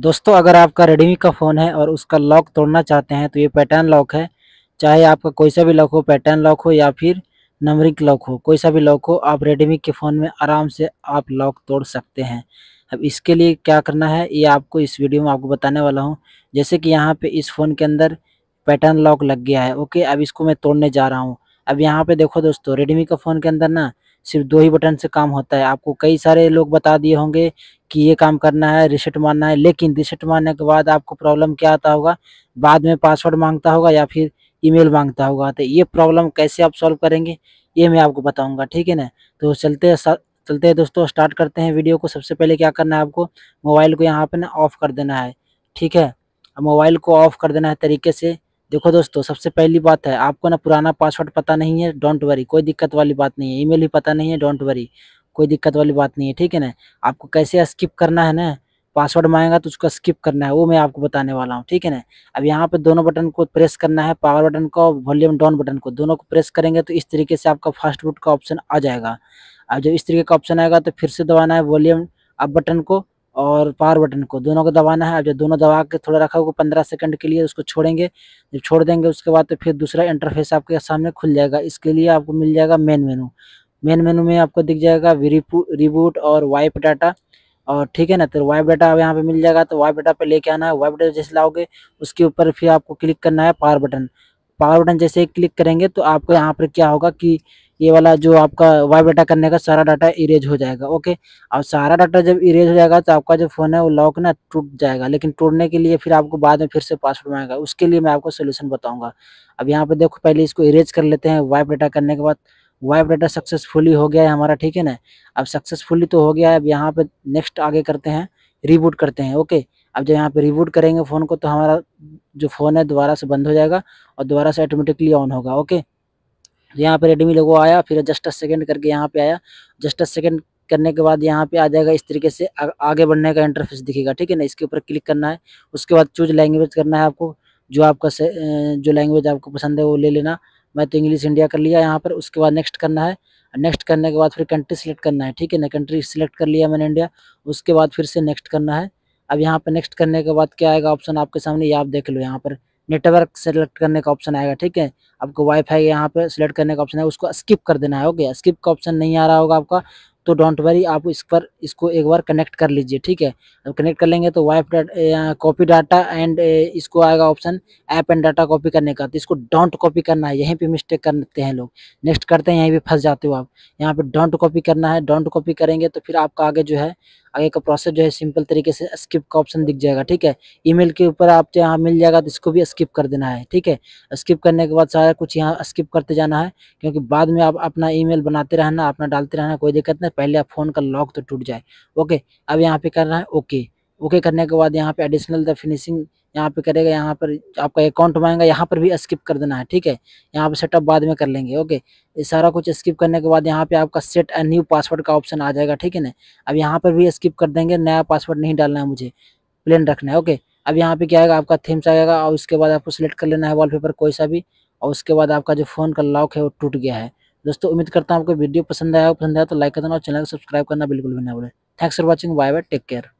दोस्तों अगर आपका रेडमी का फ़ोन है और उसका लॉक तोड़ना चाहते हैं तो ये पैटर्न लॉक है चाहे आपका कोई सा भी लॉक हो पैटर्न लॉक हो या फिर नंबरिंग लॉक हो कोई सा भी लॉक हो आप रेडमी के फ़ोन में आराम से आप लॉक तोड़ सकते हैं अब इसके लिए क्या करना है ये आपको इस वीडियो में आपको बताने वाला हूँ जैसे कि यहाँ पर इस फ़ोन के अंदर पैटर्न लॉक लग गया है ओके अब इसको मैं तोड़ने जा रहा हूँ अब यहाँ पर देखो दोस्तों रेडमी का फ़ोन के अंदर ना सिर्फ दो ही बटन से काम होता है आपको कई सारे लोग बता दिए होंगे कि ये काम करना है रिसेट मारना है लेकिन रिसेट मारने के बाद आपको प्रॉब्लम क्या आता होगा बाद में पासवर्ड मांगता होगा या फिर ईमेल मांगता होगा तो ये प्रॉब्लम कैसे आप सॉल्व करेंगे ये मैं आपको बताऊंगा ठीक है ना तो चलते चलते हैं दोस्तों स्टार्ट करते हैं वीडियो को सबसे पहले क्या करना है आपको मोबाइल को यहाँ पर ना ऑफ़ कर देना है ठीक है मोबाइल को ऑफ़ कर देना है तरीके से देखो दोस्तों सबसे पहली बात है आपको ना पुराना पासवर्ड पता नहीं है डोंट वरी कोई दिक्कत वाली बात नहीं है ईमेल भी पता नहीं है डोंट वरी कोई दिक्कत वाली बात नहीं है ठीक है ना आपको कैसे स्किप करना है ना पासवर्ड मांगेगा तो उसको स्किप करना है वो मैं आपको बताने वाला हूँ ठीक है ना अब यहाँ पे दोनों बटन को प्रेस करना है पावर बटन को वॉल्यूम डाउन बटन को दोनों को प्रेस करेंगे तो इस तरीके से आपका फास्ट बूट का ऑप्शन आ जाएगा अब जब इस तरीके का ऑप्शन आएगा तो फिर से दबाना है वॉल्यूम अप बटन को और पावर बटन को दोनों को दबाना है जब दोनों दबा के थोड़ा रखा होगा पंद्रह सेकंड के लिए उसको छोड़ेंगे जब छोड़ देंगे उसके बाद तो फिर दूसरा इंटरफेस आपके सामने खुल जाएगा इसके लिए आपको मिल जाएगा मेन मेनू मेन मेनू में आपको दिख जाएगा रिबूट और वाइप डाटा और ठीक है ना तो वाइप डाटा यहाँ पे मिल जाएगा तो वाइप डाटा पे लेके आना है वाइप डाटा जैसे लाओगे उसके ऊपर फिर आपको क्लिक करना है पावर बटन पावर बटन जैसे क्लिक करेंगे तो आपको यहाँ पर क्या होगा कि ये वाला जो आपका वाइव डाटा करने का सारा डाटा इरेज हो जाएगा ओके और सारा डाटा जब इरेज हो जाएगा तो आपका जो फ़ोन है वो लॉक ना टूट जाएगा लेकिन टूटने के लिए फिर आपको बाद में फिर से पासवर्ड मांगेगा उसके लिए मैं आपको सोल्यूशन बताऊँगा अब यहाँ पर देखो पहले इसको इरेज कर लेते हैं वाइव डाटा करने के बाद वाइव डाटा सक्सेसफुली हो गया है हमारा ठीक है ना अब सक्सेसफुली तो हो गया है अब यहाँ पर नेक्स्ट आगे करते हैं रिबूट करते हैं ओके अब जब यहाँ पे रिबूट करेंगे फ़ोन को तो हमारा जो फ़ोन है दोबारा से बंद हो जाएगा और दोबारा से ऑटोमेटिकली ऑन होगा ओके यहाँ पे रेडमी लोगो आया फिर जस्ट अ सेकेंड करके यहाँ पे आया जस्ट अ सेकेंड करने के बाद यहाँ पे आ जाएगा इस तरीके से आ, आगे बढ़ने का इंटरफेस दिखेगा ठीक है ना इसके ऊपर क्लिक करना है उसके बाद चूज लैंग्वेज करना है आपको जो आपका से, जो लैंग्वेज आपको पसंद है वो ले लेना मैं तो इंग्लिश इंडिया कर लिया यहाँ पर उसके बाद नेक्स्ट करना है नेक्स्ट करने के बाद फिर कंट्री सिलेक्ट करना है ठीक है ना कंट्री सिलेक्ट कर लिया मैंने इंडिया उसके बाद फिर से नेक्स्ट करना है अब यहाँ पर नेक्स्ट करने के बाद क्या आएगा ऑप्शन आपके सामने ये आप देख लो यहाँ पर नेटवर्क सेलेक्ट करने का ऑप्शन आएगा ठीक है आपको वाईफाई यहाँ पे सिलेक्ट करने का ऑप्शन है उसको स्किप कर देना है ओके स्किप का ऑप्शन नहीं आ रहा होगा आपका तो डोंट वरी आप इस पर इसको एक बार कनेक्ट कर लीजिए ठीक है अब कनेक्ट कर लेंगे तो wipe data copy data and इसको आएगा option app and data copy करने का तो इसको डोंट कॉपी करना है यहीं पे मिस्टेक करते हैं लोग नेक्स्ट करते हैं यहीं पे फंस जाते हो आप यहाँ पे डोंट कॉपी करना है डोंट कॉपी करेंगे तो फिर आपका आगे जो है आगे का प्रोसेस जो है सिंपल तरीके से स्किप का ऑप्शन दिख जाएगा ठीक है ईमेल के ऊपर आप यहाँ मिल जाएगा तो इसको भी स्किप कर देना है ठीक है स्किप करने के बाद सारा कुछ यहाँ स्किप करते जाना है क्योंकि बाद में आप अपना ईमेल बनाते रहना अपना डालते रहना कोई दिक्कत नहीं पहले आप फ़ोन का लॉक तो टूट जाए ओके अब यहाँ पे करना है ओके ओके करने के बाद यहाँ पे एडिशनल द फिनिशिंग यहाँ पे करेगा यहाँ पर आपका अकाउंट मांगेगा यहाँ पर भी स्किप कर देना है ठीक है यहाँ पे सेटअप बाद में कर लेंगे ओके ये सारा कुछ स्किप करने के बाद यहाँ पे आपका सेट एंड न्यू पासवर्ड का ऑप्शन आ जाएगा ठीक है ना अब यहाँ पर भी स्किप कर देंगे नया पासवर्ड नहीं डालना है मुझे प्लेन रखना है ओके अब यहाँ पे क्या आएगा आपका थीम्स आएगा और उसके बाद आपको सिलेक्ट कर लेना है वॉलपेपर कोई सा भी और उसके बाद आपका जो फ़ोन का लॉक है वो टूट गया है दोस्तों उम्मीद करता हूँ आपको वीडियो पसंद आया पसंद आया तो लाइक करना और चैनल को सब्सक्राइब करना बिल्कुल भी ना बोले thanks for watching bye bye take care